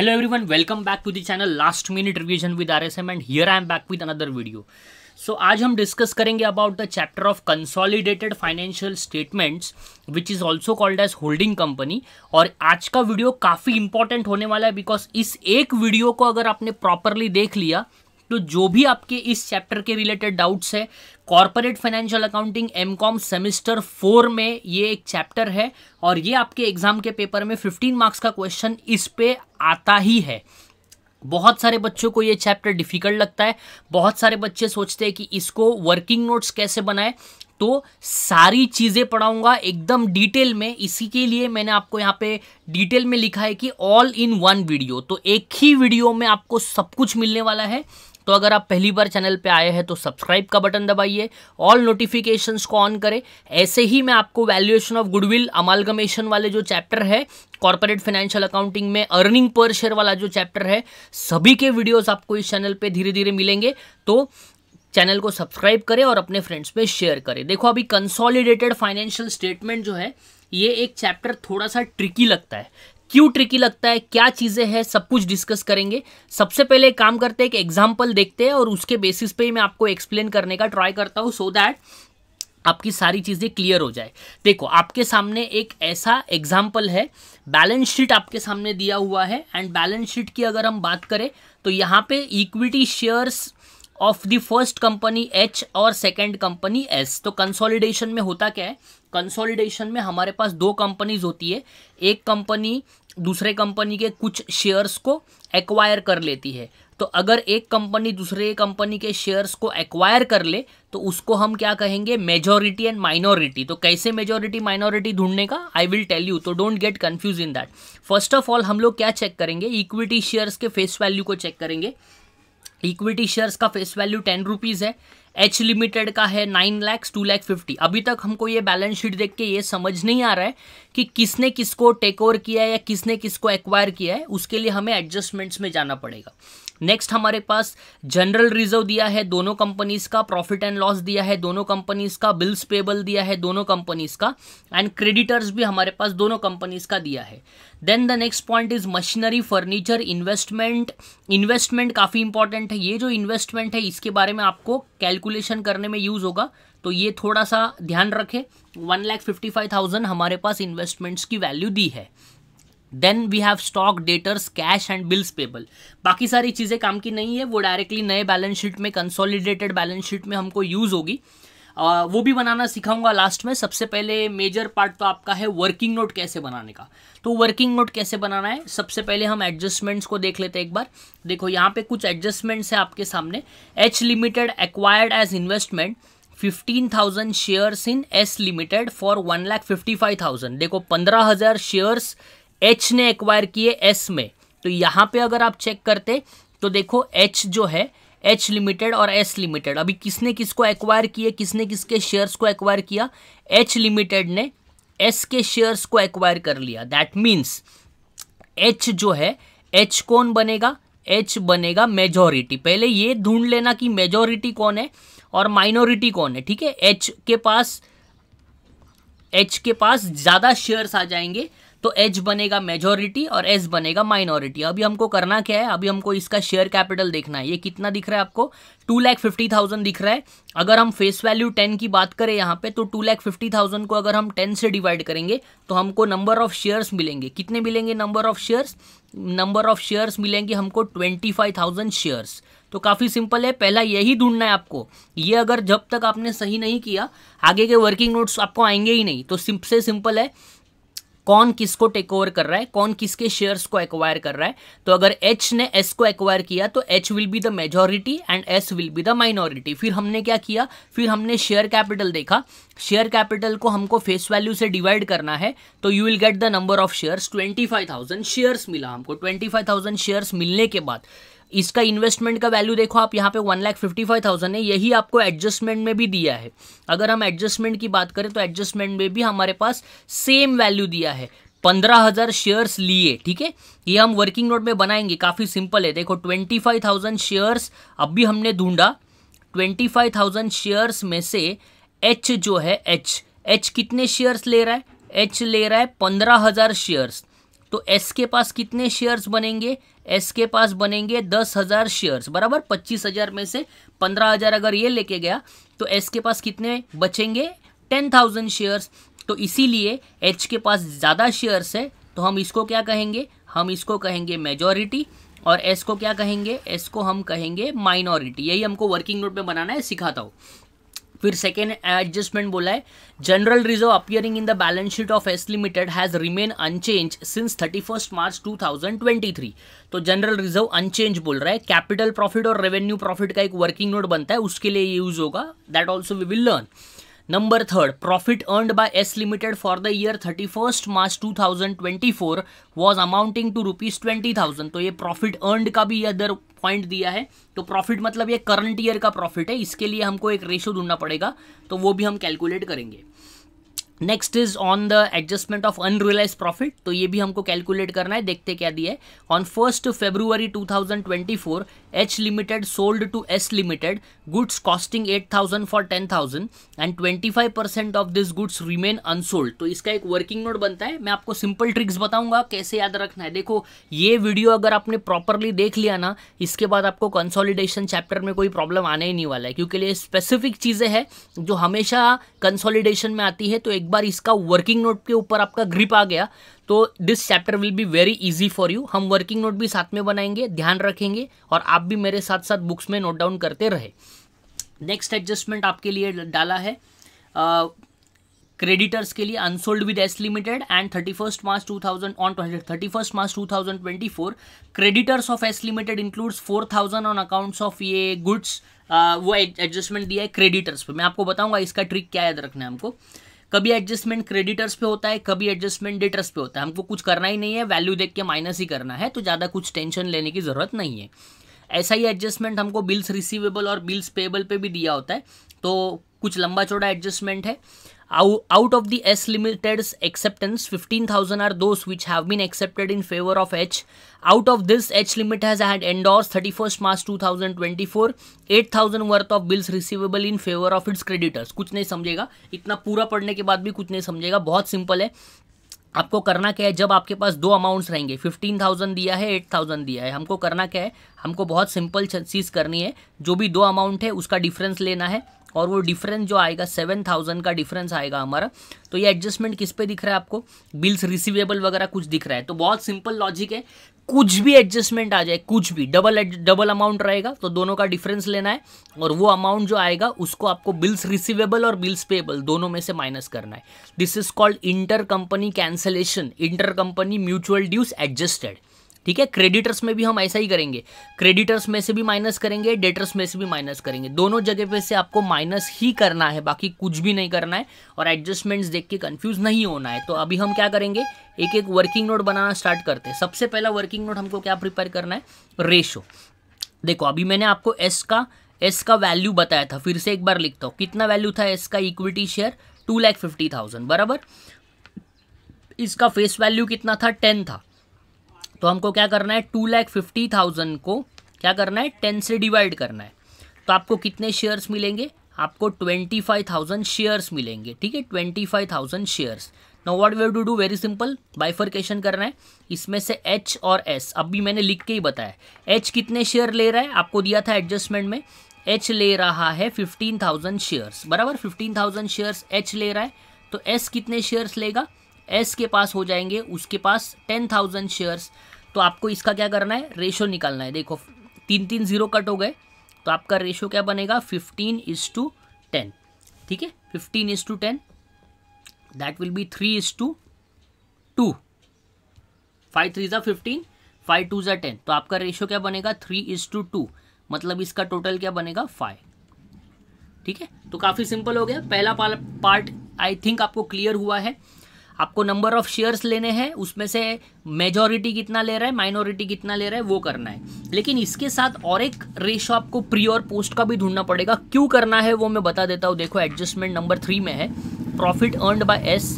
hello everyone welcome back to the channel last minute revision with rsm and here I am back with another video so आज हम discuss करेंगे about the chapter of consolidated financial statements which is also called as holding company और आज का video काफ़ी important होने वाला है बिकॉज इस एक वीडियो को अगर आपने प्रॉपरली देख लिया तो जो भी आपके इस चैप्टर के रिलेटेड डाउट्स है corporate financial accounting M com semester four में ये एक चैप्टर है और ये आपके एग्जाम के पेपर में फिफ्टीन मार्क्स का क्वेश्चन इस पर आता ही है बहुत सारे बच्चों को ये चैप्टर डिफिकल्ट लगता है बहुत सारे बच्चे सोचते हैं कि इसको वर्किंग नोट्स कैसे बनाए तो सारी चीज़ें पढ़ाऊंगा एकदम डिटेल में इसी के लिए मैंने आपको यहाँ पे डिटेल में लिखा है कि ऑल इन वन वीडियो तो एक ही वीडियो में आपको सब कुछ मिलने वाला है तो अगर आप पहली बार चैनल पे आए हैं तो सब्सक्राइब का बटन दबाइए ऑल नोटिफिकेशंस को ऑन करें ऐसे ही मैं आपको वैल्यूएशन ऑफ गुडविल अमालगमेशन वाले जो चैप्टर है कॉर्पोरेट फाइनेंशियल अकाउंटिंग में अर्निंग पर शेयर वाला जो चैप्टर है सभी के वीडियोस आपको इस चैनल पे धीरे धीरे मिलेंगे तो चैनल को सब्सक्राइब करें और अपने फ्रेंड्स में शेयर करें देखो अभी कंसोलिडेटेड फाइनेंशियल स्टेटमेंट जो है ये एक चैप्टर थोड़ा सा ट्रिकी लगता है क्यों ट्रिकी लगता है क्या चीज़ें हैं सब कुछ डिस्कस करेंगे सबसे पहले काम करते हैं एक एग्जाम्पल देखते हैं और उसके बेसिस पे ही मैं आपको एक्सप्लेन करने का ट्राई करता हूँ सो दैट आपकी सारी चीज़ें क्लियर हो जाए देखो आपके सामने एक ऐसा एग्जाम्पल है बैलेंस शीट आपके सामने दिया हुआ है एंड बैलेंस शीट की अगर हम बात करें तो यहाँ पे equity shares of the first company H और सेकेंड कंपनी एस तो कंसोलिडेशन में होता क्या है कंसोलिडेशन में हमारे पास दो कंपनीज होती है एक कंपनी दूसरे कंपनी के कुछ शेयर्स को एक्वायर कर लेती है तो अगर एक कंपनी दूसरे कंपनी के शेयर्स को एक्वायर कर ले तो उसको हम क्या कहेंगे मेजोरिटी एंड माइनॉरिटी तो कैसे मेजोरिटी माइनॉरिटी ढूंढने का आई विल टेल यू तो don't get confuse in that first of all हम लोग क्या चेक करेंगे इक्विटी शेयर्स के फेस वैल्यू को चेक करेंगे इक्विटी शेयर्स का फेस वैल्यू टेन रुपीज़ है एच लिमिटेड का है nine lakhs two lakh fifty अभी तक हमको ये बैलेंस शीट देख के ये समझ नहीं आ रहा है कि किसने किसको टेक ओवर किया है या किसने किसको एक्वायर किया है उसके लिए हमें एडजस्टमेंट्स में जाना पड़ेगा नेक्स्ट हमारे पास जनरल रिजर्व दिया है दोनों कंपनीज का प्रॉफिट एंड लॉस दिया है दोनों कंपनीज का बिल्स पेबल दिया है दोनों कंपनीज का एंड क्रेडिटर्स भी हमारे पास दोनों कंपनीज का दिया है then the next point is machinery furniture investment investment काफ़ी इंपॉर्टेंट है ये जो इन्वेस्टमेंट है इसके बारे में आपको कैलकुलेशन करने में यूज़ होगा तो ये थोड़ा सा ध्यान रखें one lakh fifty five thousand हमारे पास इन्वेस्टमेंट्स की वैल्यू दी है then we have stock debtors cash and bills payable बाकी सारी चीज़ें काम की नहीं है वो डायरेक्टली नए बैलेंस शीट में कंसोलिडेटेड बैलेंस शीट में हमको यूज़ होगी आ, वो भी बनाना सिखाऊंगा लास्ट में सबसे पहले मेजर पार्ट तो आपका है वर्किंग नोट कैसे बनाने का तो वर्किंग नोट कैसे बनाना है सबसे पहले हम एडजस्टमेंट्स को देख लेते हैं एक बार देखो यहाँ पे कुछ एडजस्टमेंट्स है आपके सामने H limited acquired as investment fifteen thousand shares in S limited for one lakh fifty five thousand देखो पंद्रह हज़ार शेयर्स एच ने एक्वायर किए एस में तो यहाँ पे अगर आप चेक करते तो देखो एच जो है एच लिमिटेड और एस लिमिटेड अभी किसने किसको एक्वायर किए किसने किसके शेयर्स को एक्वायर किया एच लिमिटेड ने एस के शेयर्स को एक्वायर कर लिया दैट मीन्स एच जो है एच कौन बनेगा एच बनेगा मेजोरिटी पहले ये ढूंढ लेना कि मेजोरिटी कौन है और माइनॉरिटी कौन है ठीक है एच के पास एच के पास ज़्यादा शेयर्स आ जाएंगे तो एच बनेगा मेजोरिटी और एस बनेगा माइनॉरिटी अभी हमको करना क्या है अभी हमको इसका शेयर कैपिटल देखना है ये कितना दिख रहा है आपको टू लैख फिफ्टी थाउजेंड दिख रहा है अगर हम फेस वैल्यू टेन की बात करें यहाँ पे तो टू लैख फिफ्टी थाउजेंड को अगर हम टेन से डिवाइड करेंगे तो हमको नंबर ऑफ शेयर्स मिलेंगे कितने मिलेंगे number of shares number of shares मिलेंगे हमको ट्वेंटी फाइव थाउजेंड शेयर्स तो काफ़ी सिंपल है पहला यही ढूंढना है आपको ये अगर जब तक आपने सही नहीं किया आगे के वर्किंग नोट्स आपको आएंगे ही नहीं तो सिंप से सिंपल है कौन किसको टेक ओवर कर रहा है कौन किसके शेयर्स को एक्वायर कर रहा है तो अगर एच ने एस को एक्वायर किया तो H will be the majority and S will be the minority फिर हमने क्या किया फिर हमने शेयर कैपिटल देखा शेयर कैपिटल को हमको फेस वैल्यू से डिवाइड करना है तो you will get the number of shares twenty five thousand shares मिला हमको ट्वेंटी फाइव थाउजेंड शेयर्स मिलने के बाद इसका इन्वेस्टमेंट का वैल्यू देखो आप यहाँ पे one lakh fifty five thousand है यही आपको एडजस्टमेंट में भी दिया है अगर हम एडजस्टमेंट की बात करें तो एडजस्टमेंट में भी हमारे पास सेम वैल्यू दिया है पंद्रह हज़ार शेयर्स लिए ठीक है ये हम वर्किंग नोट में बनाएंगे काफ़ी सिंपल है देखो ट्वेंटी फाइव थाउजेंड शेयर्स अभी हमने ढूंढा ट्वेंटी फाइव थाउजेंड शेयर्स में से एच जो है एच एच कितने शेयर्स ले रहा है एच ले रहा है पंद्रह हज़ार शेयर्स तो एस के पास कितने शेयर्स बनेंगे एस के पास बनेंगे दस हज़ार शेयर्स बराबर पच्चीस हज़ार में से पंद्रह हज़ार अगर ये लेके गया तो एस के पास कितने बचेंगे टेन थाउजेंड शेयर्स तो इसीलिए एच के पास ज़्यादा शेयर्स है तो हम इसको क्या कहेंगे हम इसको कहेंगे मेजोरिटी और एस को क्या कहेंगे एस को हम कहेंगे माइनॉरिटी यही हमको वर्किंग नोट में बनाना है सिखाता हूँ फिर सेकेंड एडजस्टमेंट बोला है general reserve appearing in the balance sheet of S limited has remain unchange since thirty first March two thousand twenty three तो जनरल रिजर्व अनचेंज बोल रहा है कैपिटल प्रॉफिट और रेवेन्यू प्रॉफिट का एक वर्किंग नोट बनता है उसके लिए यूज होगा that also we will learn number third profit earn by S limited for the year thirty first March two thousand twenty four was amounting to rupees twenty thousand तो ये profit earn का भी other point दिया है तो profit मतलब ये current year का प्रॉफिट है इसके लिए हमको एक रेशो ढूंढना पड़ेगा तो वो भी हम कैलकुलेट करेंगे next is on the adjustment of unrealise profit तो ये भी हमको कैलकुलेट करना है देखते क्या दिया है on first February 2024 H limited sold to S limited goods costing 8000 for 10000 and 25 percent of this goods remain unsold तो इसका एक वर्किंग नोट बनता है मैं आपको सिंपल ट्रिक्स बताऊंगा कैसे याद रखना है देखो ये वीडियो अगर आपने प्रॉपरली देख लिया ना इसके बाद आपको कंसोलिडेशन चैप्टर में कोई प्रॉब्लम आने ही नहीं वाला है क्योंकि ये स्पेसिफिक चीज़ें हैं जो हमेशा कंसोलिडेशन में आती है तो एक बार इसका वर्किंग नोट के ऊपर आपका ग्रिप आ गया तो this chapter will be very easy for you हम वर्किंग नोट भी साथ में बनाएंगे ध्यान रखेंगे और आप भी मेरे साथ साथ बुक्स में नोट डाउन करते रहे नेक्स्ट एडजस्टमेंट आपके लिए डाला है क्रेडिटर्स uh, के लिए unsold with S limited and thirty first March two thousand on thirty first March two thousand twenty four creditors of S limited includes four thousand on accounts of ये goods वो adjustment दिया है creditors पर मैं आपको बताऊंगा इसका trick क्या याद रखना है हमको कभी एडजस्टमेंट क्रेडिटर्स पे होता है कभी एडजस्टमेंट डेटर्स पे होता है हमको कुछ करना ही नहीं है वैल्यू देख के माइनस ही करना है तो ज़्यादा कुछ टेंशन लेने की ज़रूरत नहीं है ऐसा ही एडजस्टमेंट हमको बिल्स रिसीवेबल और बिल्स पेबल पे भी दिया होता है तो कुछ लंबा चौड़ा एडजस्टमेंट है out of the S Limited's acceptance, 15,000 are those which have been accepted in favor of H. Out of this, H Limit has had endorsed 31st March 2024 8,000 worth of bills receivable in favor of its creditors. कुछ नहीं समझेगा इतना पूरा पढ़ने के बाद भी कुछ नहीं समझेगा बहुत सिंपल है आपको करना क्या है जब आपके पास दो अमाउंट्स रहेंगे फिफ्टीन थाउजेंड दिया है एट थाउजेंड दिया है हमको करना क्या है हमको बहुत सिंपल चीज़ करनी है जो भी दो अमाउंट है उसका डिफरेंस लेना है और वो डिफरेंस जो आएगा सेवन थाउजेंड का डिफरेंस आएगा हमारा तो ये एडजस्टमेंट किस पे दिख रहा है आपको बिल्स रिसीवेबल वगैरह कुछ दिख रहा है तो बहुत सिंपल लॉजिक है कुछ भी एडजस्टमेंट आ जाए कुछ भी डबल डबल अमाउंट रहेगा तो दोनों का डिफरेंस लेना है और वो अमाउंट जो आएगा उसको आपको बिल्स रिसीवेबल और बिल्स पेबल दोनों में से माइनस करना है this is called inter company cancellation inter company mutual dues adjusted ठीक है क्रेडिटर्स में भी हम ऐसा ही करेंगे क्रेडिटर्स में से भी माइनस करेंगे डेटर्स में से भी माइनस करेंगे दोनों जगह पे से आपको माइनस ही करना है बाकी कुछ भी नहीं करना है और एडजस्टमेंट्स देख के कंफ्यूज नहीं होना है तो अभी हम क्या करेंगे एक एक वर्किंग नोट बनाना स्टार्ट करते हैं सबसे पहला वर्किंग नोट हमको क्या प्रिपेयर करना है रेशो देखो अभी मैंने आपको एस का एस का वैल्यू बताया था फिर से एक बार लिखता हूँ कितना वैल्यू था एस का equity share two lakh fifty thousand बराबर इसका फेस वैल्यू कितना था टेन था तो हमको क्या करना है टू लैख फिफ्टी थाउजेंड को क्या करना है टेन से डिवाइड करना है तो आपको कितने शेयर्स मिलेंगे आपको ट्वेंटी फाइव थाउजेंड शेयर्स मिलेंगे ठीक है twenty five thousand shares no what way to do very simple bifurcation करना है इसमें से एच और एस अब भी मैंने लिख के ही बताया एच कितने शेयर ले रहा है आपको दिया था एडजस्टमेंट में एच ले रहा है फिफ्टीन थाउजेंड शेयर्स बराबर फिफ्टीन थाउजेंड शेयर्स एच ले रहा है तो एस कितने शेयर्स लेगा एस के पास हो जाएंगे उसके पास टेन थाउजेंड शेयर्स तो आपको इसका क्या करना है रेशो निकालना है देखो तीन तीन जीरो कट हो गए तो आपका रेशो क्या बनेगा फिफ्टीन इज टू टेन ठीक है fifteen is to ten that will be three is to two five three ज़ा फिफ्टीन फाइव टू ज़ा टेन तो आपका रेशो क्या बनेगा थ्री इज टू टू मतलब इसका टोटल क्या बनेगा फाइव ठीक है तो काफ़ी सिंपल हो गया पहला पार्ट आई थिंक आपको क्लियर हुआ है आपको नंबर ऑफ शेयर्स लेने हैं उसमें से मेजोरिटी कितना ले रहा है माइनॉरिटी कितना ले रहा है वो करना है लेकिन इसके साथ और एक रेशो आपको प्री और पोस्ट का भी ढूंढना पड़ेगा क्यों करना है वो मैं बता देता हूँ देखो एडजस्टमेंट नंबर थ्री में है profit earned by S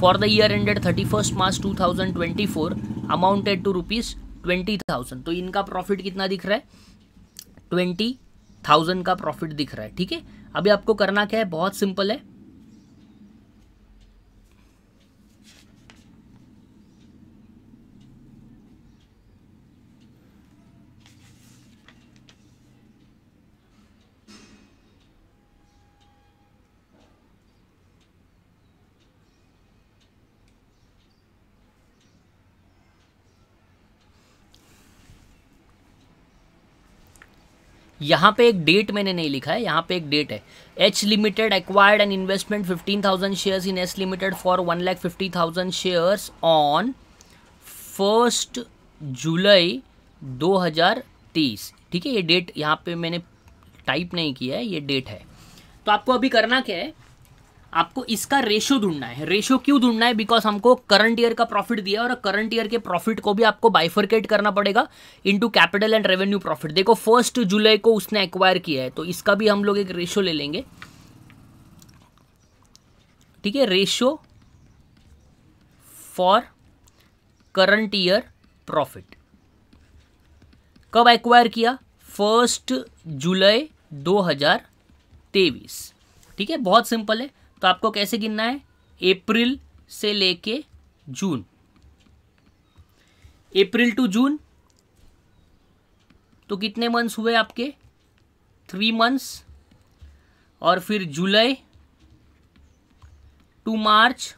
for the year ended thirty first March two thousand twenty four amounted to rupees twenty thousand तो इनका प्रॉफिट कितना दिख रहा है ट्वेंटी थाउजेंड का प्रॉफिट दिख रहा है ठीक है अभी आपको करना क्या है बहुत सिंपल है यहाँ पे एक डेट मैंने नहीं लिखा है यहाँ पे एक डेट है H limited acquired and investment fifteen thousand shares in S limited for one lakh fifty thousand shares on first July 2030 ठीक है ये डेट यहाँ पे मैंने टाइप नहीं किया है ये डेट है तो आपको अभी करना क्या है आपको इसका रेशो ढूंढना है रेशो क्यों ढूंढना है बिकॉज हमको करंट ईयर का प्रॉफिट दिया और करंट ईयर के प्रॉफिट को भी आपको बाइफर्केट करना पड़ेगा into capital and revenue profit देखो फर्स्ट जुलाई को उसने एक्वायर किया है तो इसका भी हम लोग एक रेशो ले लेंगे ठीक है ratio for current year profit कब एक्वायर किया फर्स्ट जुलाई दो ठीक है बहुत सिंपल है तो आपको कैसे गिनना है अप्रैल से लेके जून अप्रैल टू जून तो कितने मंथ्स हुए आपके थ्री मंथ्स और फिर जुलाई टू मार्च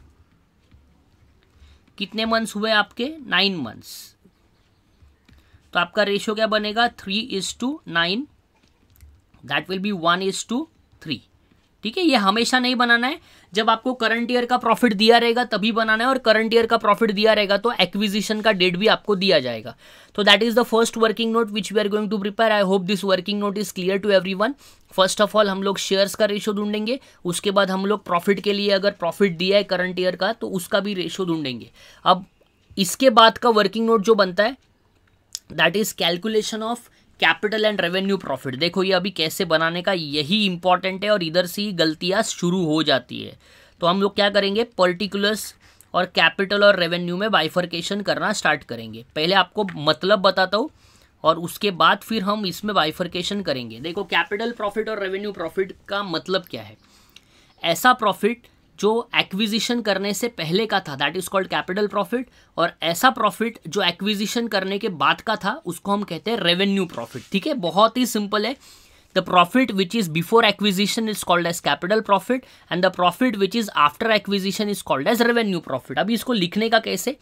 कितने मंथ्स हुए आपके नाइन मंथ्स तो आपका रेशियो क्या बनेगा three is to nine that will be one is to three ठीक है ये हमेशा नहीं बनाना है जब आपको करंट ईयर का प्रॉफिट दिया रहेगा तभी बनाना है और करंट ईयर का प्रॉफिट दिया रहेगा तो एक्विजिशन का डेट भी आपको दिया जाएगा तो that is the first working note which we are going to prepare I hope this working note is clear to everyone first of all हम लोग शेयर्स का रेशो ढूंढेंगे उसके बाद हम लोग प्रॉफिट के लिए अगर प्रॉफिट दिया है करंट ईयर का तो उसका भी रेशो ढूंढेंगे अब इसके बाद का वर्किंग नोट जो बनता है that is calculation of capital and revenue profit देखो ये अभी कैसे बनाने का यही इंपॉर्टेंट है और इधर से ही गलतियाँ शुरू हो जाती है तो हम लोग क्या करेंगे पर्टिकुलर्स और कैपिटल और रेवेन्यू में बाइफर्केशन करना स्टार्ट करेंगे पहले आपको मतलब बताता हूँ और उसके बाद फिर हम इसमें बाइफर्केशन करेंगे देखो कैपिटल प्रॉफिट और रेवेन्यू प्रॉफिट का मतलब क्या है ऐसा प्रॉफिट जो एक्विजिशन करने से पहले का था that is called capital profit और ऐसा प्रॉफिट जो एक्विजिशन करने के बाद का था उसको हम कहते हैं रेवेन्यू प्रॉफिट ठीक है बहुत ही सिंपल है the profit which is before acquisition is called as capital profit and the profit which is after acquisition is called as revenue profit अभी इसको लिखने का कैसे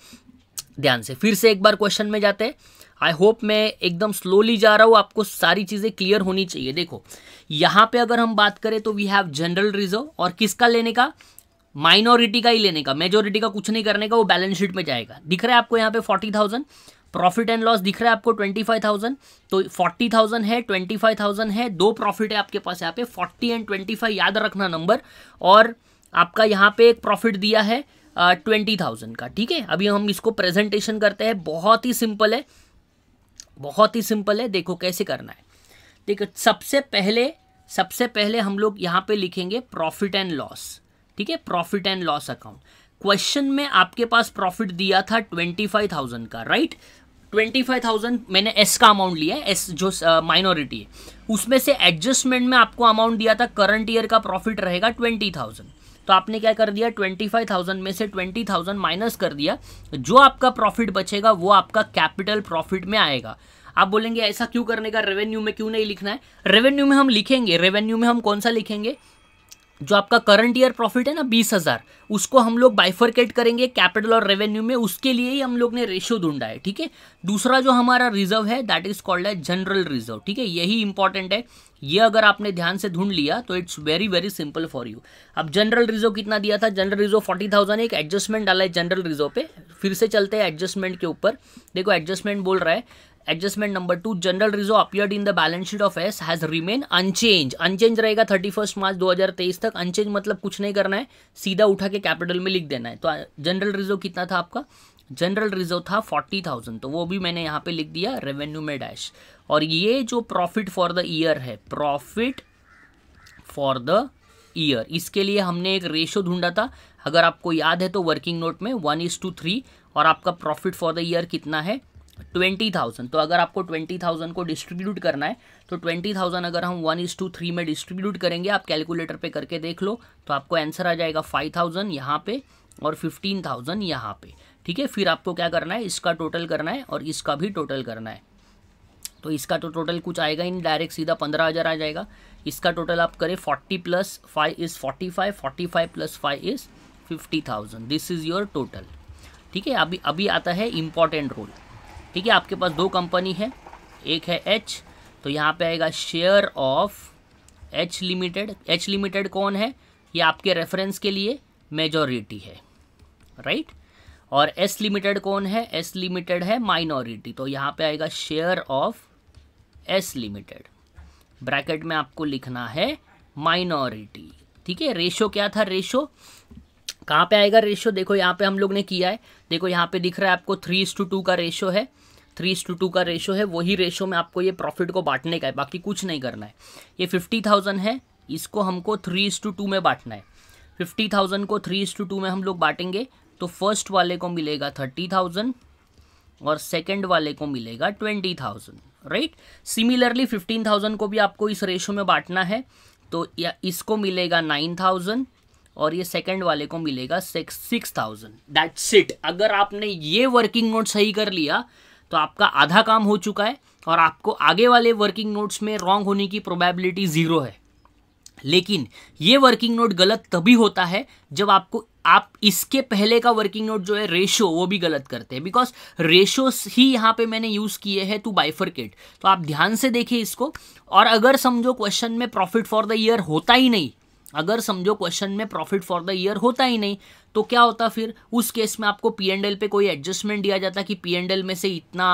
ध्यान से फिर से एक बार क्वेश्चन में जाते हैं आई होप मैं एकदम स्लोली जा रहा हूँ आपको सारी चीज़ें क्लियर होनी चाहिए देखो यहाँ पे अगर हम बात करें तो वी हैव जनरल रिजर्व और किसका लेने का माइनॉरिटी का ही लेने का मेजोरिटी का कुछ नहीं करने का वो बैलेंस शीट में जाएगा दिख रहा है आपको यहाँ पे forty thousand profit and loss दिख रहा है आपको ट्वेंटी फाइव थाउजेंड तो फोर्टी थाउजेंड है ट्वेंटी फाइव थाउजेंड है दो प्रॉफिट है आपके पास यहाँ पे फोर्टी एंड ट्वेंटी फाइव याद रखना नंबर और आपका यहाँ पे एक प्रॉफिट दिया है ट्वेंटी uh, थाउजेंड का ठीक है अभी हम इसको प्रेजेंटेशन करते हैं बहुत ही सिंपल है बहुत ही सिंपल है देखो कैसे करना है देखो सबसे पहले सबसे पहले हम लोग यहाँ पे लिखेंगे प्रॉफिट एंड लॉस ठीक है profit and loss account question में आपके पास प्रॉफिट दिया था ट्वेंटी फाइव थाउजेंड का राइट ट्वेंटी फाइव थाउजेंड मैंने एस का अमाउंट लिया है एस जो माइनॉरिटी uh, है उसमें से एडजस्टमेंट में आपको अमाउंट दिया था करंट ईयर का प्रॉफिट रहेगा ट्वेंटी थाउजेंड तो आपने क्या कर दिया ट्वेंटी फाइव थाउजेंड में से ट्वेंटी थाउजेंड माइनस कर दिया जो आपका प्रॉफिट बचेगा वो आपका कैपिटल प्रॉफिट में आएगा आप बोलेंगे ऐसा क्यों करने का रेवेन्यू में क्यों नहीं लिखना है रेवेन्यू में हम लिखेंगे रेवेन्यू में हम कौन सा लिखेंगे जो आपका करंट ईयर प्रॉफिट है ना बीस हज़ार उसको हम लोग बाइफरकेट करेंगे कैपिटल और रेवेन्यू में उसके लिए ही हम लोग ने रेशियो ढूंढा है ठीक है दूसरा जो हमारा रिजर्व है दैट इज कॉल्ड है जनरल रिजर्व ठीक है यही इंपॉर्टेंट है ये अगर आपने ध्यान से ढूंढ लिया तो it's very very simple for you अब जनरल रिजर्व कितना दिया था जनरल रिजर्व फोर्टी थाउजेंड एक एडजस्टमेंट डाला है जनरल रिजर्व पे फिर से चलते हैं एडजस्टमेंट के ऊपर देखो एडजस्टमेंट बोल रहा है adjustment number two general reserve appeared in the balance sheet of S has remain unchange unchange रहेगा थर्टी फर्स्ट मार्च दो हज़ार तेईस तक अनचेंज मतलब कुछ नहीं करना है सीधा उठा के कैपिटल में लिख देना है तो जनरल रिजर्व कितना था आपका जनरल रिजर्व था फोर्टी थाउजेंड तो वो भी मैंने यहाँ पे लिख दिया रेवेन्यू में डैश और ये जो प्रॉफिट फॉर द ईयर है प्रॉफिट फॉर द ईयर इसके लिए हमने एक रेशो ढूंढा था अगर आपको याद है तो वर्किंग नोट में वन इज टू थ्री और आपका प्रॉफिट फॉर द ईयर कितना है ट्वेंटी थाउजेंड तो अगर आपको ट्वेंटी थाउजेंड को डिस्ट्रीब्यूट करना है तो ट्वेंटी थाउजेंड अगर हम वन इज टू थ्री में डिस्ट्रीब्यूट करेंगे आप कैलकुलेटर पे करके देख लो तो आपको आंसर आ जाएगा फाइव थाउजेंड यहाँ पे और फिफ्टीन थाउजेंड यहाँ पे ठीक है फिर आपको क्या करना है इसका टोटल करना है और इसका भी टोटल करना है तो इसका तो टोटल कुछ आएगा ही डायरेक्ट सीधा पंद्रह हज़ार आ जाएगा इसका टोटल आप करें forty plus five is forty five forty five plus five is fifty thousand this is your total ठीक है अभी अभी आता है इम्पॉर्टेंट रोल ठीक है आपके पास दो कंपनी है एक है एच तो यहाँ पे आएगा share of H limited H limited कौन है ये आपके रेफरेंस के लिए मेजोरिटी है राइट right? और एस लिमिटेड कौन है एस लिमिटेड है माइनॉरिटी तो यहाँ पे आएगा share of S limited bracket में आपको लिखना है माइनॉरिटी ठीक है रेशो क्या था रेशो कहाँ पे आएगा रेशो देखो यहाँ पे हम लोग ने किया है देखो यहाँ पे दिख रहा है आपको थ्री इस टू टू का रेशो है थ्री टू टू का रेशो है वही रेशो में आपको ये प्रॉफिट को बांटने का है बाकी कुछ नहीं करना है ये फिफ्टी थाउजेंड है इसको हमको थ्री इस टू टू में बांटना है फिफ्टी थाउजेंड को थ्री इस टू टू में हम लोग बांटेंगे तो फर्स्ट वाले को मिलेगा थर्टी थाउजेंड और सेकेंड वाले को मिलेगा twenty thousand right similarly fifteen thousand को भी आपको इस रेशो में बांटना है तो या इसको मिलेगा नाइन थाउजेंड और ये सेकेंड वाले को मिलेगा सिक्स थाउजेंड दैट्स इट अगर आपने ये वर्किंग नोट सही कर लिया तो आपका आधा काम हो चुका है और आपको आगे वाले वर्किंग नोट्स में रॉन्ग होने की प्रोबेबिलिटी ज़ीरो है लेकिन ये वर्किंग नोट गलत तभी होता है जब आपको आप इसके पहले का वर्किंग नोट जो है रेशो वो भी गलत करते हैं बिकॉज रेशो ही यहाँ पे मैंने यूज़ किए हैं टू बाइफरकेट तो आप ध्यान से देखिए इसको और अगर समझो क्वेश्चन में प्रॉफिट फॉर द ईयर होता ही नहीं अगर समझो क्वेश्चन में प्रॉफिट फॉर द ईयर होता ही नहीं तो क्या होता फिर उस केस में आपको पी एंड एल पे कोई एडजस्टमेंट दिया जाता कि पी एंड एल में से इतना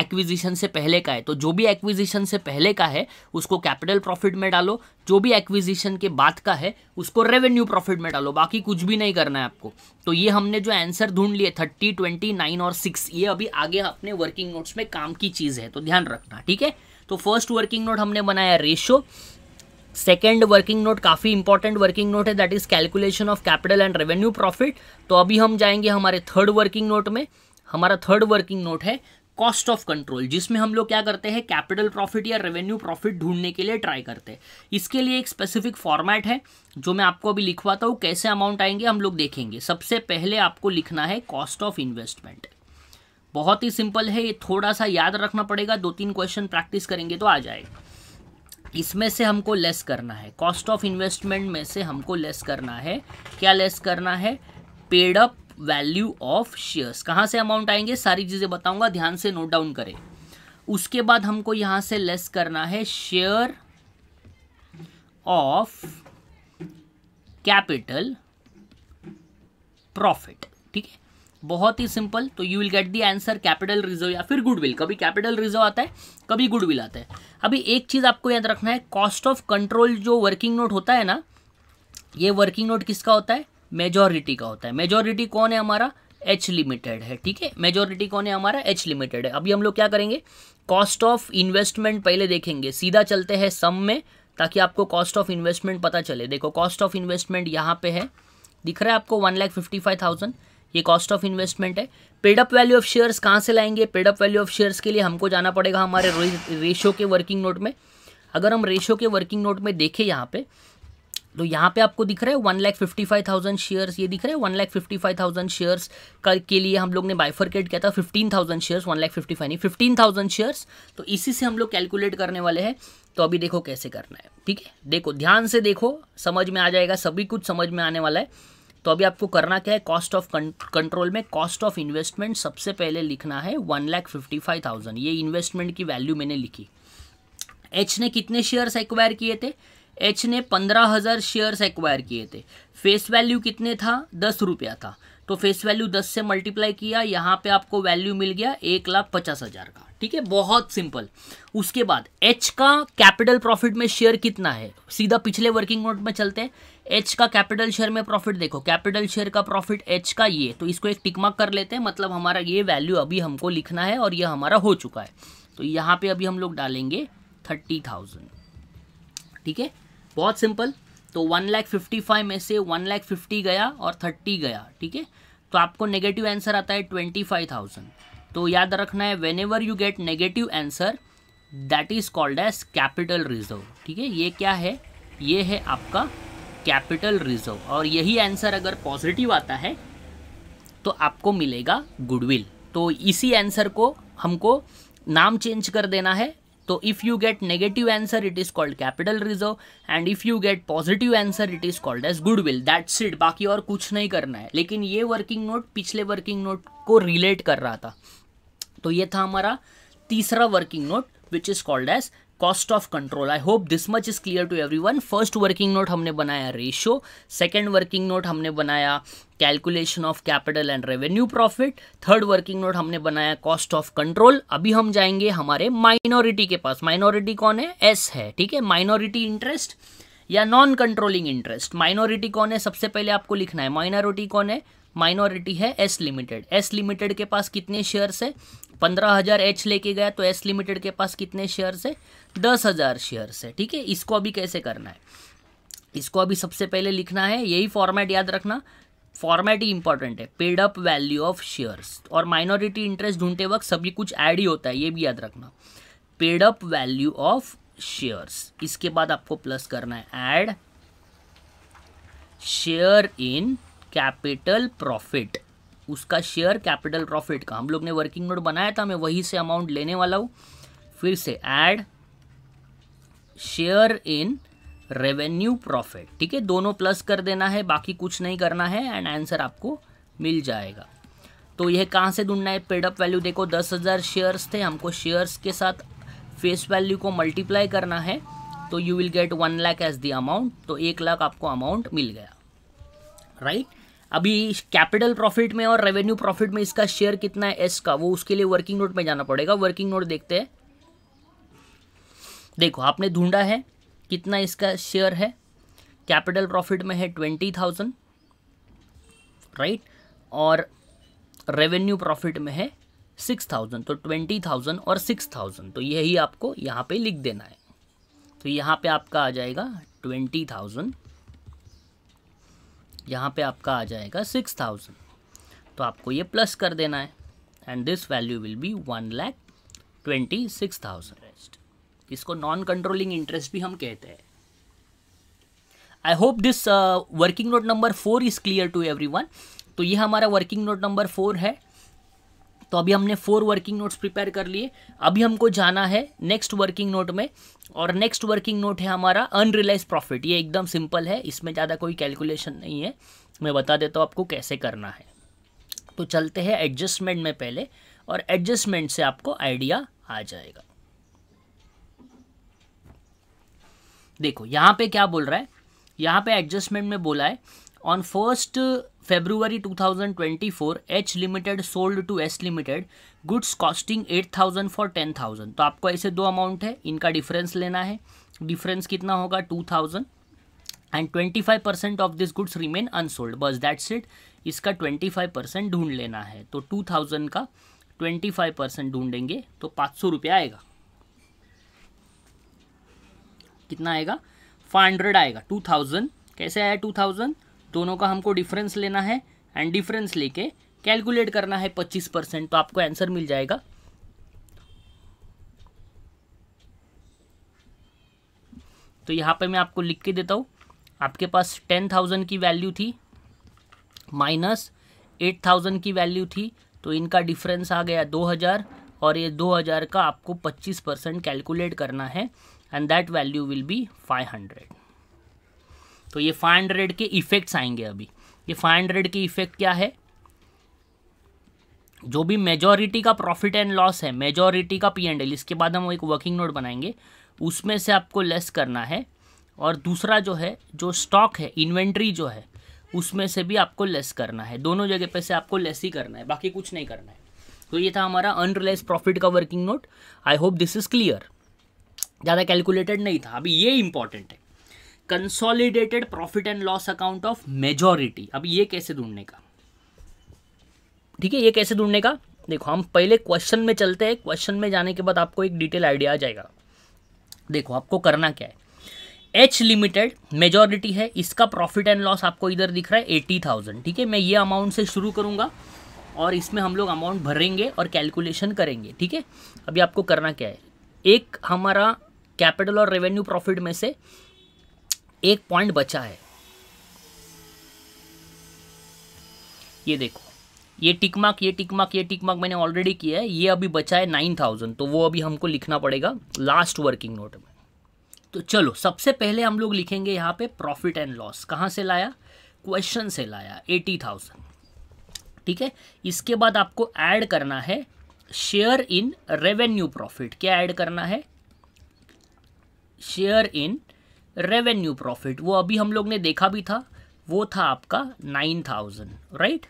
एक्विजिशन से पहले का है तो जो भी एक्विजिशन से पहले का है उसको कैपिटल प्रॉफिट में डालो जो भी एक्विजिशन के बाद का है उसको रेवेन्यू प्रॉफिट में डालो बाकी कुछ भी नहीं करना है आपको तो ये हमने जो आंसर ढूंढ लिए थर्टी ट्वेंटी नाइन और सिक्स ये अभी आगे अपने वर्किंग नोट्स में काम की चीज़ है तो ध्यान रखना ठीक है तो फर्स्ट वर्किंग नोट हमने बनाया रेशो सेकेंड वर्किंग नोट काफ़ी इंपॉर्टेंट वर्किंग नोट है that is calculation of capital and revenue profit तो अभी हम जाएंगे हमारे थर्ड वर्किंग नोट में हमारा थर्ड वर्किंग नोट है कॉस्ट ऑफ कंट्रोल जिसमें हम लोग क्या करते हैं कैपिटल प्रॉफिट या रेवेन्यू प्रॉफिट ढूंढने के लिए ट्राई करते हैं इसके लिए एक स्पेसिफिक फॉर्मेट है जो मैं आपको अभी लिखवाता हूँ कैसे अमाउंट आएंगे हम लोग देखेंगे सबसे पहले आपको लिखना है कॉस्ट ऑफ इन्वेस्टमेंट बहुत ही सिंपल है ये थोड़ा सा याद रखना पड़ेगा दो तीन क्वेश्चन प्रैक्टिस करेंगे तो आ जाएगा इसमें से हमको लेस करना है कॉस्ट ऑफ इन्वेस्टमेंट में से हमको लेस करना है क्या लेस करना है paid up value of shares कहाँ से अमाउंट आएंगे सारी चीज़ें बताऊंगा ध्यान से नोट डाउन करें उसके बाद हमको यहाँ से लेस करना है शेयर ऑफ कैपिटल प्रॉफिट ठीक है बहुत ही सिंपल तो you will get the answer capital reserve या फिर गुडविल कभी कैपिटल रिजर्व आता है कभी गुडविल आता है अभी एक चीज़ आपको याद रखना है कॉस्ट ऑफ कंट्रोल जो वर्किंग नोट होता है ना ये वर्किंग नोट किसका होता है मेजोरिटी का होता है मेजोरिटी कौन है हमारा एच लिमिटेड है ठीक है मेजोरिटी कौन है हमारा एच लिमिटेड है अभी हम लोग क्या करेंगे कॉस्ट ऑफ इन्वेस्टमेंट पहले देखेंगे सीधा चलते हैं सम में ताकि आपको कॉस्ट ऑफ इन्वेस्टमेंट पता चले देखो कॉस्ट ऑफ इन्वेस्टमेंट यहाँ पे है दिख रहा है आपको one lakh fifty five thousand ये कॉस्ट ऑफ इन्वेस्टमेंट है पेडअप वैल्यू ऑफ शेयर्स कहाँ से लाएंगे पेडअप वैल्यू ऑफ शेयर्स के लिए हमको जाना पड़ेगा हमारे रेशो के वर्किंग नोट में अगर हम रेशो के वर्किंग नोट में देखें यहाँ पे तो यहाँ पे आपको दिख रहा है one lakh fifty five thousand shares ये दिख रहे हैं one lakh fifty five thousand shares के लिए हम लोग ने बाइफरकेट किया था fifteen thousand shares one lakh fifty five नहीं फिफ्टीन थाउजेंड शेयर्स तो इसी से हम लोग कैलकुलेट करने वाले हैं तो अभी देखो कैसे करना है ठीक है देखो ध्यान से देखो समझ में आ जाएगा सभी कुछ समझ में आने वाला है तो अभी आपको करना क्या है कॉस्ट ऑफ कंट्रोल में कॉस्ट ऑफ इन्वेस्टमेंट सबसे पहले लिखना है one lakh fifty five thousand ये इन्वेस्टमेंट की वैल्यू मैंने लिखी एच ने कितने शेयर्स एक्वायर किए थे एच ने पंद्रह हज़ार शेयर्स एक्वायर किए थे फेस वैल्यू कितने था दस रुपया था तो फेस वैल्यू दस से मल्टीप्लाई किया यहाँ पे आपको वैल्यू मिल गया एक लाख पचास हज़ार का ठीक है बहुत सिंपल उसके बाद एच का कैपिटल प्रॉफिट में शेयर कितना है सीधा पिछले वर्किंग नोट में चलते हैं एच का कैपिटल शेयर में प्रॉफिट देखो कैपिटल शेयर का प्रॉफिट एच का ये तो इसको एक टिकमार्क कर लेते हैं मतलब हमारा ये वैल्यू अभी हमको लिखना है और ये हमारा हो चुका है तो यहाँ पे अभी हम लोग डालेंगे थर्टी थाउजेंड ठीक है बहुत सिंपल तो वन लैख फिफ्टी फाइव में से वन लैख फिफ्टी गया और थर्टी गया ठीक है तो आपको नेगेटिव आंसर आता है ट्वेंटी फाइव थाउजेंड तो याद रखना है whenever you get negative answer that is called as capital reserve ठीक है ये क्या है ये है आपका कैपिटल रिजर्व और यही आंसर अगर पॉजिटिव आता है तो आपको मिलेगा गुडविल तो इसी आंसर को हमको नाम चेंज कर देना है तो if you get negative answer it is called capital reserve and if you get positive answer it is called as goodwill that's it बाकी और कुछ नहीं करना है लेकिन ये वर्किंग नोट पिछले वर्किंग नोट को रिलेट कर रहा था तो ये था हमारा तीसरा working note which is called as cost of control I hope this much is clear to everyone first working note हमने बनाया रेशियो सेकेंड वर्किंग नोट हमने बनाया calculation of capital and revenue profit third working note हमने बनाया cost of control अभी हम जाएंगे हमारे माइनॉरिटी के पास माइनॉरिटी कौन है एस है ठीक है माइनॉरिटी इंटरेस्ट या नॉन कंट्रोलिंग इंटरेस्ट माइनॉरिटी कौन है सबसे पहले आपको लिखना है माइनॉरिटी कौन है माइनॉरिटी है एस लिमिटेड एस लिमिटेड के पास कितने शेयर्स है पंद्रह हज़ार एच लेके गया तो एस लिमिटेड के पास कितने शेयर्स है दस हज़ार शेयर्स है ठीक है इसको अभी कैसे करना है इसको अभी सबसे पहले लिखना है यही फॉर्मेट याद रखना फॉर्मेट ही इंपॉर्टेंट है paid up value of shares और माइनॉरिटी इंटरेस्ट ढूंढते वक्त सभी कुछ ऐड ही होता है ये भी याद रखना paid up value of shares इसके बाद आपको प्लस करना है add share in capital profit उसका शेयर कैपिटल प्रॉफिट का हम लोग ने वर्किंग नोट बनाया था मैं वही से अमाउंट लेने वाला हूँ फिर से add share in revenue profit ठीक है दोनों प्लस कर देना है बाकी कुछ नहीं करना है एंड आंसर आपको मिल जाएगा तो यह कहाँ से ढूंढना है पेडअप वैल्यू देखो दस हज़ार शेयर्स थे हमको शेयर्स के साथ फेस वैल्यू को मल्टीप्लाई करना है तो you will get one lakh as the amount तो एक लाख आपको अमाउंट मिल गया राइट right? अभी कैपिटल प्रॉफिट में और रेवेन्यू प्रॉफिट में इसका शेयर कितना है एस का वो उसके लिए वर्किंग नोट में जाना पड़ेगा वर्किंग नोट देखते हैं देखो आपने ढूंढा है कितना इसका शेयर है कैपिटल प्रॉफिट में है ट्वेंटी थाउजेंड राइट और रेवेन्यू प्रॉफिट में है सिक्स थाउजेंड तो ट्वेंटी थाउजेंड और सिक्स थाउजेंड तो यही आपको यहाँ पे लिख देना है तो यहाँ पे आपका आ जाएगा ट्वेंटी थाउजेंड यहाँ पे आपका आ जाएगा सिक्स थाउजेंड तो आपको ये प्लस कर देना है and this value will be one lakh twenty six thousand इसको नॉन कंट्रोलिंग इंटरेस्ट भी हम कहते हैं I hope this working note number four is clear to everyone तो ये हमारा वर्किंग नोट नंबर फोर है तो अभी हमने फोर वर्किंग नोट्स प्रिपेयर कर लिए अभी हमको जाना है नेक्स्ट वर्किंग नोट में और नेक्स्ट वर्किंग नोट है हमारा अनरियलाइज प्रॉफिट ये एकदम सिंपल है इसमें ज़्यादा कोई कैलकुलेशन नहीं है मैं बता देता हूँ आपको कैसे करना है तो चलते हैं एडजस्टमेंट में पहले और एडजस्टमेंट से आपको आइडिया आ जाएगा देखो यहाँ पे क्या बोल रहा है यहाँ पे एडजस्टमेंट में बोला है on first February 2024 H limited sold to S limited goods costing 8000 for 10000 तो आपको ऐसे दो अमाउंट है इनका डिफरेंस लेना है डिफरेंस कितना होगा 2000 and 25 percent of this goods remain unsold बस दैट्स इट इसका 25 परसेंट ढूंढ लेना है तो 2000 का 25 परसेंट ढूंढेंगे तो पाँच सौ रुपया आएगा कितना आएगा फाइव हंड्रेड आएगा टू थाउजेंड कैसे आया टू थाउजेंड दोनों का हमको डिफरेंस लेना है एंड डिफरेंस लेके कैलकुलेट करना है पच्चीस परसेंट तो आपको आंसर मिल जाएगा तो यहाँ पे मैं आपको लिख के देता हूँ आपके पास टेन थाउजेंड की वैल्यू थी माइनस एट थाउजेंड की वैल्यू थी तो इनका डिफरेंस आ गया दो हज़ार और ये दो हज़ार का आपको पच्चीस परसेंट कैलकुलेट करना है and that value will be 500 तो ये 500 के इफ़ेक्ट्स आएंगे अभी ये 500 के इफ़ेक्ट क्या है जो भी मेजॉरिटी का प्रॉफिट एंड लॉस है मेजॉरिटी का पी एंड एल इसके बाद हम एक वर्किंग नोट बनाएंगे उसमें से आपको लेस करना है और दूसरा जो है जो स्टॉक है इन्वेंट्री जो है उसमें से भी आपको लेस करना है दोनों जगह पे से आपको लेस ही करना है बाकी कुछ नहीं करना है तो ये था हमारा अनरिलाइज प्रॉफिट का working note I hope this is clear ज़्यादा कैलकुलेटेड नहीं था अभी ये इंपॉर्टेंट है consolidated profit and loss account of majority अब ये कैसे ढूंढने का ठीक है ये कैसे ढूंढने का देखो हम पहले क्वेश्चन में चलते हैं क्वेश्चन में जाने के बाद आपको एक डिटेल आइडिया आ जाएगा देखो आपको करना क्या है एच लिमिटेड मेजॉरिटी है इसका प्रॉफिट एंड लॉस आपको इधर दिख रहा है एटी थाउजेंड ठीक है मैं ये अमाउंट से शुरू करूंगा और इसमें हम लोग अमाउंट भरेंगे और कैलकुलेशन करेंगे ठीक है अभी आपको करना क्या है एक हमारा कैपिटल और रेवेन्यू प्रॉफिट में से एक पॉइंट बचा है ये देखो ये टिकमाक ये टिक ये टिक मैंने ऑलरेडी किया है ये अभी बचा है नाइन थाउजेंड तो वो अभी हमको लिखना पड़ेगा लास्ट वर्किंग नोट में तो चलो सबसे पहले हम लोग लिखेंगे यहाँ पे प्रॉफिट एंड लॉस कहाँ से लाया क्वेश्चन से लाया एटी थाउजेंड ठीक है इसके बाद आपको ऐड करना है शेयर इन रेवेन्यू प्रॉफिट क्या ऐड करना है शेयर इन रेवेन्यू प्रॉफिट वो अभी हम लोग ने देखा भी था वो था आपका नाइन थाउजेंड राइट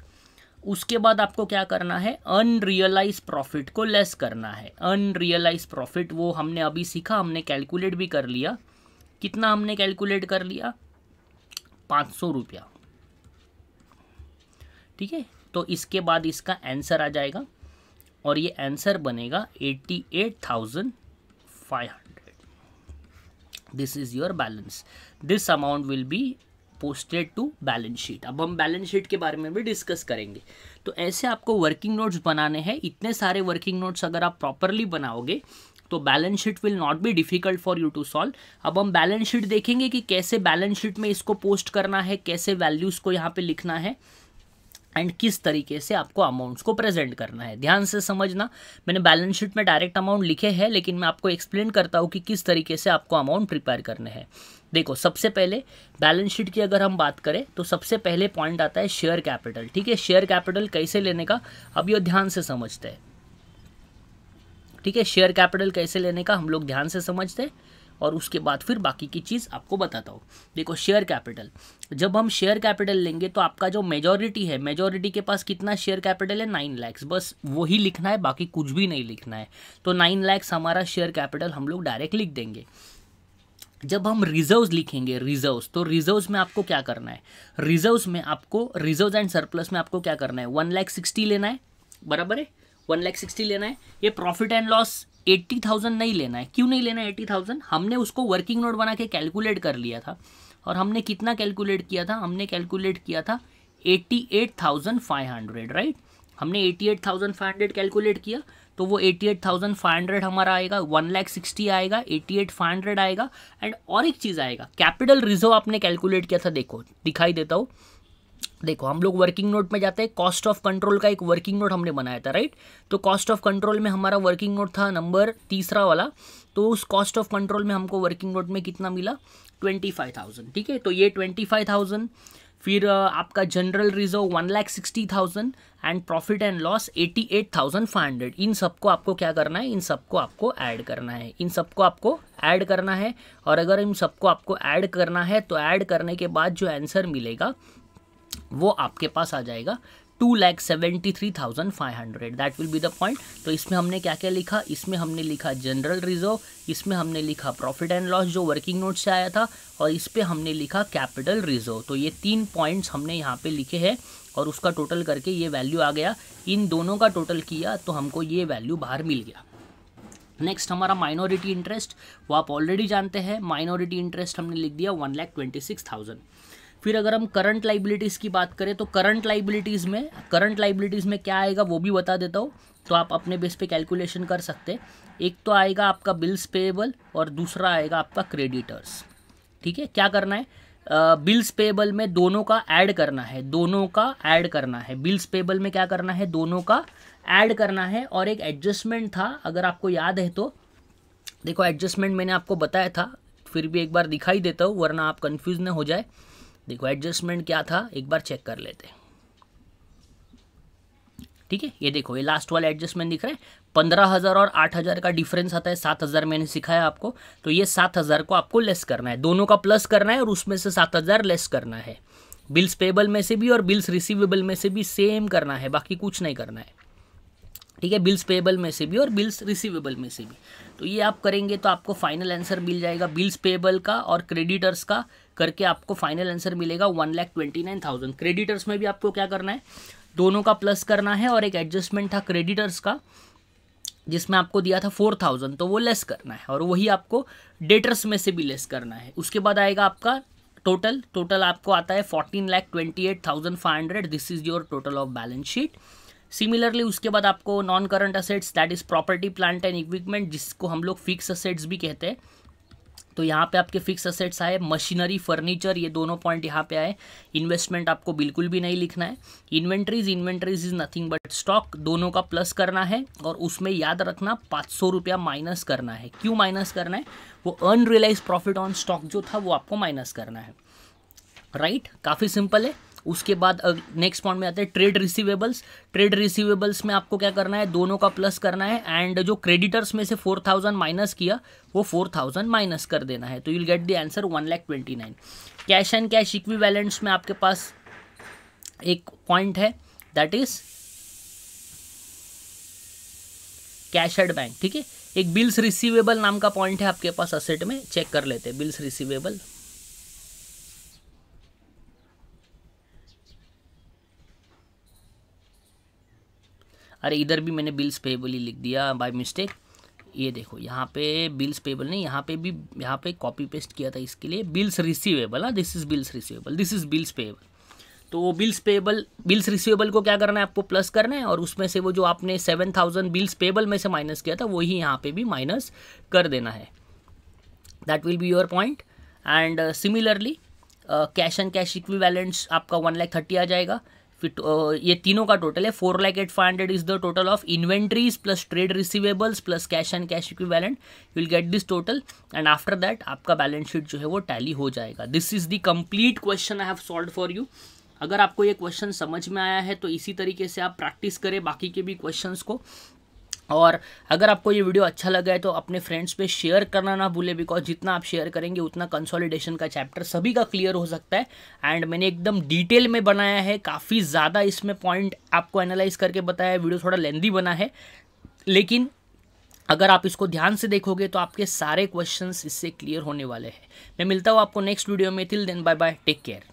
उसके बाद आपको क्या करना है अनरियलाइज प्रॉफिट को लेस करना है अनरियलाइज प्रॉफिट वो हमने अभी सीखा हमने कैलकुलेट भी कर लिया कितना हमने कैलकुलेट कर लिया पाँच सौ रुपया ठीक है तो इसके बाद इसका आंसर आ जाएगा और ये आंसर बनेगा eighty eight thousand five hundred this is your balance this amount will be posted to balance sheet अब हम बैलेंस शीट के बारे में भी डिस्कस करेंगे तो ऐसे आपको वर्किंग नोट्स बनाने हैं इतने सारे वर्किंग नोट्स अगर आप प्रॉपरली बनाओगे तो balance sheet will not be difficult for you to solve अब हम बैलेंस शीट देखेंगे कि कैसे बैलेंस शीट में इसको पोस्ट करना है कैसे वैल्यूज़ को यहाँ पे लिखना है एंड किस तरीके से आपको अमाउंट्स को प्रेजेंट करना है ध्यान से समझना मैंने बैलेंस शीट में डायरेक्ट अमाउंट लिखे हैं लेकिन मैं आपको एक्सप्लेन करता हूँ कि किस तरीके से आपको अमाउंट प्रिपेयर करने हैं देखो सबसे पहले बैलेंस शीट की अगर हम बात करें तो सबसे पहले पॉइंट आता है शेयर कैपिटल ठीक है शेयर कैपिटल कैसे लेने का अब ये ध्यान से समझते हैं ठीक है शेयर कैपिटल कैसे लेने का हम लोग ध्यान से समझते हैं और उसके बाद फिर बाकी की चीज़ आपको बताता हूँ देखो शेयर कैपिटल जब हम शेयर कैपिटल लेंगे तो आपका जो मेजॉरिटी है मेजॉरिटी के पास कितना शेयर कैपिटल है नाइन लैक्स बस वही लिखना है बाकी कुछ भी नहीं लिखना है तो नाइन लैक्स हमारा शेयर कैपिटल हम लोग डायरेक्ट लिख देंगे जब हम रिजर्व्स लिखेंगे रिजर्व्स तो रिजर्व्स में आपको क्या करना है रिजर्व्स में आपको रिजर्व्स एंड सरप्लस में आपको क्या करना है वन लैख सिक्सटी लेना है बराबर है वन लैख सिक्सटी लेना है ये profit and loss eighty thousand नहीं लेना है क्यों नहीं लेना है एट्टी थाउजेंड हमने उसको वर्किंग नोट बना के कैलकुलेट कर लिया था और हमने कितना कैलकुलेट किया था हमने कैलकुलेट किया था eighty eight thousand five hundred right हमने eighty eight thousand five hundred calculate किया तो वो eighty eight thousand five hundred हमारा आएगा वन लैख सिक्सटी आएगा एट्टी एट फाइव हंड्रेड आएगा एंड और एक चीज़ आएगा कैपिटल रिजर्व आपने कैलकुलेट किया था देखो दिखाई देता हूँ देखो हम लोग वर्किंग नोट में जाते हैं कॉस्ट ऑफ कंट्रोल का एक वर्किंग नोट हमने बनाया था राइट तो कॉस्ट ऑफ कंट्रोल में हमारा वर्किंग नोट था नंबर तीसरा वाला तो उस कॉस्ट ऑफ कंट्रोल में हमको वर्किंग नोट में कितना मिला ट्वेंटी फाइव थाउजेंड ठीक है तो ये ट्वेंटी फाइव थाउजेंड फिर आपका general reserve one lakh sixty thousand and profit and loss eighty eight thousand five hundred इन सबको आपको क्या करना है इन सबको आपको ऐड करना है इन सबको आपको ऐड करना है और अगर इन सबको आपको ऐड करना है तो ऐड करने के बाद जो आंसर मिलेगा वो आपके पास आ जाएगा two lakh seventy three thousand five hundred that will be the point तो इसमें हमने क्या क्या लिखा इसमें हमने लिखा जनरल रिजर्व इसमें हमने लिखा प्रॉफिट एंड लॉस जो वर्किंग नोट से आया था और इस पर हमने लिखा कैपिटल रिजर्व तो ये तीन पॉइंट्स हमने यहाँ पे लिखे हैं और उसका टोटल करके ये वैल्यू आ गया इन दोनों का टोटल किया तो हमको ये वैल्यू बाहर मिल गया नेक्स्ट हमारा माइनॉरिटी इंटरेस्ट वो आप ऑलरेडी जानते हैं माइनॉरिटी इंटरेस्ट हमने लिख दिया one lakh twenty six thousand फिर अगर हम करंट लाइबिलिटीज़ की बात करें तो करंट लाइबिलिटीज़ में करंट लाइबिलिटीज़ में क्या आएगा वो भी बता देता हूँ तो आप अपने बेस पे कैलकुलेशन कर सकते एक तो आएगा आपका बिल्स पेएबल और दूसरा आएगा आपका क्रेडिटर्स ठीक है क्या करना है बिल्स uh, पेबल में दोनों का ऐड करना है दोनों का ऐड करना है बिल्स पेबल में क्या करना है दोनों का ऐड करना है और एक एडजस्टमेंट था अगर आपको याद है तो देखो एडजस्टमेंट मैंने आपको बताया था फिर भी एक बार दिखाई देता हूँ वरना आप कन्फ्यूज ना हो जाए देखो एडजस्टमेंट क्या था एक बार चेक कर लेते ठीक है ये देखो ये लास्ट वाला एडजस्टमेंट दिख रहा है पंद्रह हज़ार और आठ हज़ार का डिफरेंस आता है सात हज़ार मैंने सिखाया आपको तो ये सात हज़ार को आपको लेस करना है दोनों का प्लस करना है और उसमें से सात हज़ार लेस करना है बिल्स पेबल में से भी और बिल्स रिसीवेबल में से भी सेम करना है बाकी कुछ नहीं करना है ठीक है बिल्स पेएबल में से भी और बिल्स रिसीवेबल में से भी तो ये आप करेंगे तो आपको फाइनल आंसर मिल जाएगा बिल्स पेएबल का और क्रेडिटर्स का करके आपको फाइनल आंसर मिलेगा one lakh twenty nine thousand creditors में भी आपको क्या करना है दोनों का प्लस करना है और एक एडजस्टमेंट था क्रेडिटर्स का जिसमें आपको दिया था फोर थाउजेंड तो वो लेस करना है और वही आपको डेटर्स में से भी लेस करना है उसके बाद आएगा आपका टोटल टोटल आपको आता है fourteen lakh twenty eight thousand five hundred this is your total of balance sheet similarly उसके बाद आपको non current assets that is property plant and equipment जिसको हम लोग फिक्स असेट्स भी कहते हैं तो यहाँ पे आपके फिक्स असेट्स आए मशीनरी फर्नीचर ये दोनों पॉइंट यहाँ पे आए इन्वेस्टमेंट आपको बिल्कुल भी नहीं लिखना है inventories inventories is nothing but stock दोनों का प्लस करना है और उसमें याद रखना पाँच सौ रुपया माइनस करना है क्यों माइनस करना है वो अनरियलाइज प्रॉफिट ऑन स्टॉक जो था वो आपको माइनस करना है राइट right? काफ़ी सिंपल है उसके बाद नेक्स्ट पॉइंट में आते हैं ट्रेड रिसीवेबल्स ट्रेड रिसीवेबल्स में आपको क्या करना है दोनों का प्लस करना है एंड जो क्रेडिटर्स में से फोर थाउजेंड माइनस किया वो फोर थाउजेंड माइनस कर देना है तो you'll get the answer one lakh twenty nine cash and cash इक्वी में आपके पास एक पॉइंट है that is cash and bank ठीक है एक बिल्स रिसीवेबल नाम का पॉइंट है आपके पास असेट में चेक कर लेते हैं बिल्स रिसीवेबल अरे इधर भी मैंने बिल्स पेबल ही लिख दिया बाय मिस्टेक ये देखो यहाँ पे बिल्स पेबल नहीं यहाँ पे भी यहाँ पे कॉपी पेस्ट किया था इसके लिए बिल्स रिसीवेबल हाँ this is bills receivable this is bills payable तो बिल्स पेबल बिल्स रिसीवेबल को क्या करना है आपको प्लस करना है और उसमें से वो जो आपने सेवन थाउजेंड बिल्स पेबल में से माइनस किया था वही यहाँ पे भी माइनस कर देना है that will be your point and similarly cash and cash equivalents आपका वन लैख थर्टी आ जाएगा तो ये तीनों का टोटल है four lakh eight five hundred is the total of inventories plus trade receivables plus cash and cash equivalent you will get this total and after that आपका balance sheet जो है वो टैली हो जाएगा this is the complete question I have solve for you अगर आपको ये question समझ में आया है तो इसी तरीके से आप प्रैक्टिस करें बाकी के भी क्वेश्चंस को और अगर आपको ये वीडियो अच्छा लगा है तो अपने फ्रेंड्स पे शेयर करना ना भूले बिकॉज जितना आप शेयर करेंगे उतना कंसोलिडेशन का चैप्टर सभी का क्लियर हो सकता है एंड मैंने एकदम डिटेल में बनाया है काफ़ी ज़्यादा इसमें पॉइंट आपको एनालाइज करके बताया है वीडियो थोड़ा लेंदी बना है लेकिन अगर आप इसको ध्यान से देखोगे तो आपके सारे क्वेश्चंस इससे क्लियर होने वाले हैं मैं मिलता हूँ आपको नेक्स्ट वीडियो में till then bye bye take care